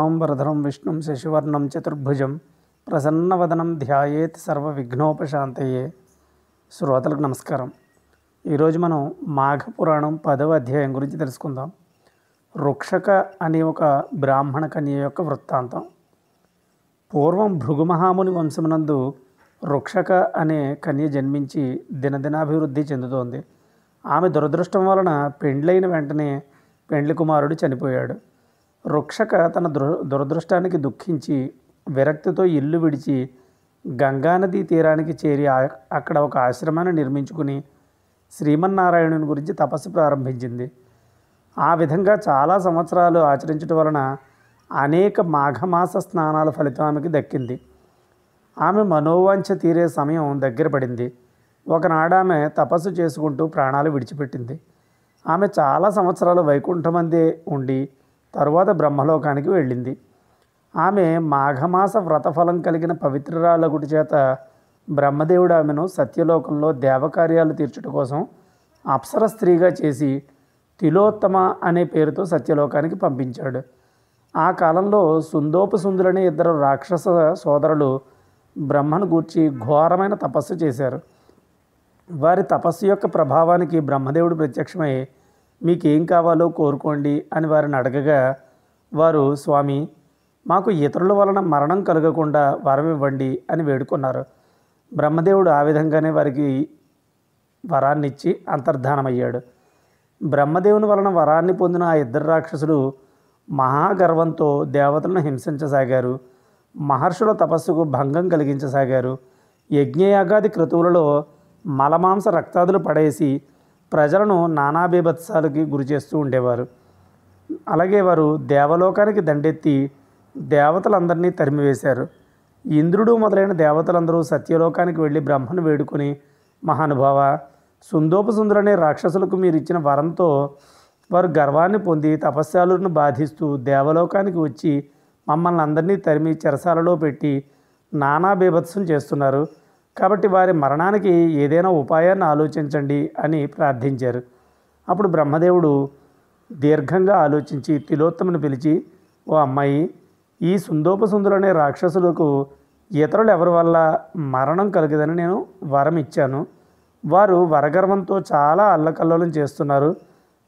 ఆంబరధరం విష్ణు శశివర్ణం చతుర్భుజం ప్రసన్నవదనం ధ్యాయేత్ సర్వ విఘ్నోపశాంతయే శ్రోతలకు నమస్కారం ఈరోజు మనం మాఘపురాణం పదవ అధ్యాయం గురించి తెలుసుకుందాం రుక్షక అనే ఒక బ్రాహ్మణ కన్య యొక్క వృత్తాంతం పూర్వం భృగుమహాముని వంశమునందు రుక్షక అనే కన్య జన్మించి దినదినాభివృద్ధి చెందుతోంది ఆమె దురదృష్టం వలన పెండ్లైన వెంటనే పెండ్లి కుమారుడు చనిపోయాడు రుక్షక తన దుర దురదృష్టానికి దుఃఖించి విరక్తితో ఇల్లు విడిచి గంగానదీ తీరానికి చేరి అక్కడ ఒక ఆశ్రమాన్ని నిర్మించుకుని శ్రీమన్నారాయణుని గురించి తపస్సు ప్రారంభించింది ఆ విధంగా చాలా సంవత్సరాలు ఆచరించడం వలన అనేక మాఘమాస స్నానాల ఫలితం ఆమెకి దక్కింది ఆమె మనోవాంఛ తీరే సమయం దగ్గర పడింది ఒకనాడు ఆమె తపస్సు చేసుకుంటూ ప్రాణాలు విడిచిపెట్టింది ఆమె చాలా సంవత్సరాలు వైకుంఠమందే ఉండి తరువాత బ్రహ్మలోకానికి వెళ్ళింది ఆమె మాఘమాస వ్రతఫలం కలిగిన పవిత్రరాలగుడి చేత బ్రహ్మదేవుడు ఆమెను సత్యలోకంలో దేవకార్యాలు తీర్చుట కోసం అప్సర స్త్రీగా చేసి తిలోత్తమ అనే పేరుతో సత్యలోకానికి పంపించాడు ఆ కాలంలో సుందోపసుందులనే ఇద్దరు రాక్షస సోదరులు బ్రహ్మను గూర్చి ఘోరమైన తపస్సు చేశారు వారి తపస్సు యొక్క ప్రభావానికి బ్రహ్మదేవుడు ప్రత్యక్షమై మీకు ఏం కావాలో కోరుకోండి అని వారిని అడగగా వారు స్వామి మాకు ఇతరుల వలన మరణం కలగకుండా వరం ఇవ్వండి అని వేడుకున్నారు బ్రహ్మదేవుడు ఆ విధంగానే వారికి వరాన్ని ఇచ్చి అంతర్ధానమయ్యాడు బ్రహ్మదేవుని వలన వరాన్ని పొందిన ఆ ఇద్దరు రాక్షసులు మహాగర్వంతో దేవతలను హింసించసాగారు మహర్షుల తపస్సుకు భంగం కలిగించసాగారు యజ్ఞయాగాది క్రతువులలో మలమాంస రక్తాదులు పడేసి ప్రజలను నానా బీభత్సాలకి గురి చేస్తూ ఉండేవారు అలాగే వారు దేవలోకానికి దండెత్తి దేవతలందరినీ తరిమివేశారు ఇంద్రుడు మొదలైన దేవతలందరూ సత్యలోకానికి వెళ్ళి బ్రహ్మను వేడుకొని మహానుభావ సుందోపసుందరు అనే రాక్షసులకు మీరు ఇచ్చిన వరంతో వారు గర్వాన్ని పొంది తపస్శాలను బాధిస్తూ దేవలోకానికి వచ్చి మమ్మల్ని అందరినీ తరిమి చెరసాలలో పెట్టి నానా బీభత్సం చేస్తున్నారు కాబట్టి వారి మరణానికి ఏదైనా ఉపాయాన్ని ఆలోచించండి అని ప్రార్థించారు అప్పుడు బ్రహ్మదేవుడు దీర్ఘంగా ఆలోచించి తిలోత్తమును పిలిచి ఓ అమ్మాయి ఈ సుందోపసుందులనే రాక్షసులకు ఇతరులు ఎవరి వల్ల మరణం కలిగదని నేను వరం ఇచ్చాను వారు వరగర్వంతో చాలా అల్లకల్లోలం చేస్తున్నారు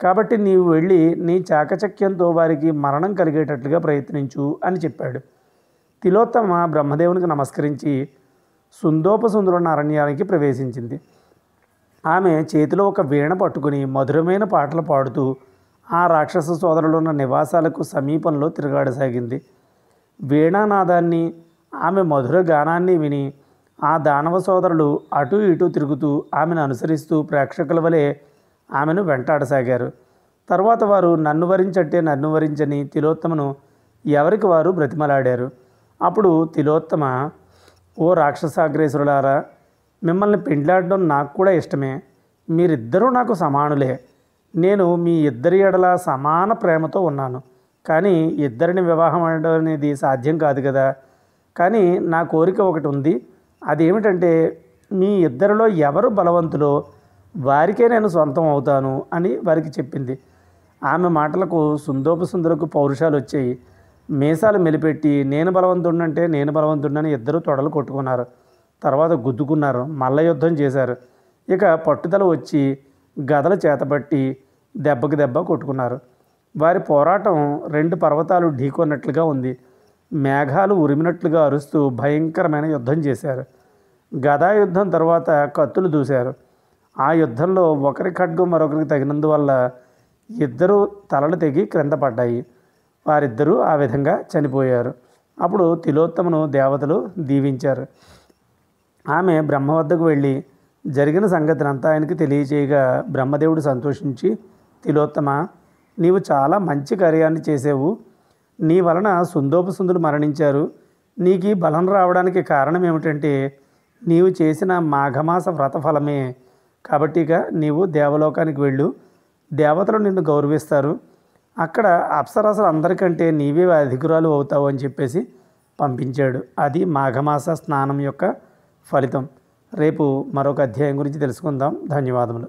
కాబట్టి నీవు వెళ్ళి నీ చాకచక్యంతో వారికి మరణం కలిగేటట్లుగా ప్రయత్నించు అని చెప్పాడు తిలోత్తమ బ్రహ్మదేవునికి నమస్కరించి సుందోపసుందరుని అరణ్యానికి ప్రవేశించింది ఆమె చేతిలో ఒక వీణ పట్టుకుని మధురమైన పాటలు పాడుతూ ఆ రాక్షస సోదరులున్న నివాసాలకు సమీపంలో తిరగాడసాగింది వీణానాదాన్ని ఆమె మధుర గానాన్ని విని ఆ దానవ సోదరులు అటు ఇటు తిరుగుతూ ఆమెను అనుసరిస్తూ ప్రేక్షకుల వలె ఆమెను వెంటాడసాగారు తర్వాత వారు నన్ను వరించట్టే నన్ను వరించని తిలోత్తమను ఎవరికి వారు బ్రతిమలాడారు అప్పుడు తిలోత్తమ ఓ రాక్షసాగ్రేసురులారా మిమ్మల్ని పెండ్లాడడం నాకు కూడా ఇష్టమే మీరిద్దరూ నాకు సమానులే నేను మీ ఇద్దరి ఎడల సమాన ప్రేమతో ఉన్నాను కానీ ఇద్దరిని వివాహం అనడం అనేది సాధ్యం కాదు కదా కానీ నా కోరిక ఒకటి ఉంది అదేమిటంటే మీ ఇద్దరిలో ఎవరు బలవంతులో వారికే నేను సొంతం అవుతాను అని వారికి చెప్పింది ఆమె మాటలకు సుందోపు పౌరుషాలు వచ్చాయి మీసాలు మెలిపెట్టి నేను బలవంతుడినంటే నేను బలవంతుడినని ఇద్దరు తొడలు కొట్టుకున్నారు తర్వాత గుద్దుకున్నారు మల్ల యుద్ధం చేశారు ఇక పట్టుదల వచ్చి గదలు చేతబట్టి దెబ్బకి దెబ్బ కొట్టుకున్నారు వారి పోరాటం రెండు పర్వతాలు ఢీకొన్నట్లుగా ఉంది మేఘాలు ఉరిమినట్లుగా అరుస్తూ భయంకరమైన యుద్ధం చేశారు గదా యుద్ధం తర్వాత కత్తులు దూశారు ఆ యుద్ధంలో ఒకరి ఖడ్గం మరొకరికి తగినందువల్ల ఇద్దరు తలలు తెగి క్రింద పడ్డాయి వారిద్దరూ ఆ విధంగా చనిపోయారు అప్పుడు తిలోత్తమును దేవతలు దీవించారు ఆమె బ్రహ్మ వద్దకు వెళ్ళి జరిగిన అంతా ఆయనకి తెలియజేయగా బ్రహ్మదేవుడు సంతోషించి తిలోత్తమ నీవు చాలా మంచి కార్యాన్ని చేసావు నీ వలన సుందోపసుందులు మరణించారు నీకు బలం రావడానికి కారణం ఏమిటంటే నీవు చేసిన మాఘమాస వ్రత ఫలమే కాబట్టిగా నీవు దేవలోకానికి వెళ్ళు దేవతలు నిన్ను గౌరవిస్తారు అక్కడ అప్సరసలు అందరికంటే నీవే అధికురాలు అవుతావు అని చెప్పేసి పంపించాడు అది మాఘమాస స్నానం యొక్క ఫలితం రేపు మరొక అధ్యాయం గురించి తెలుసుకుందాం ధన్యవాదములు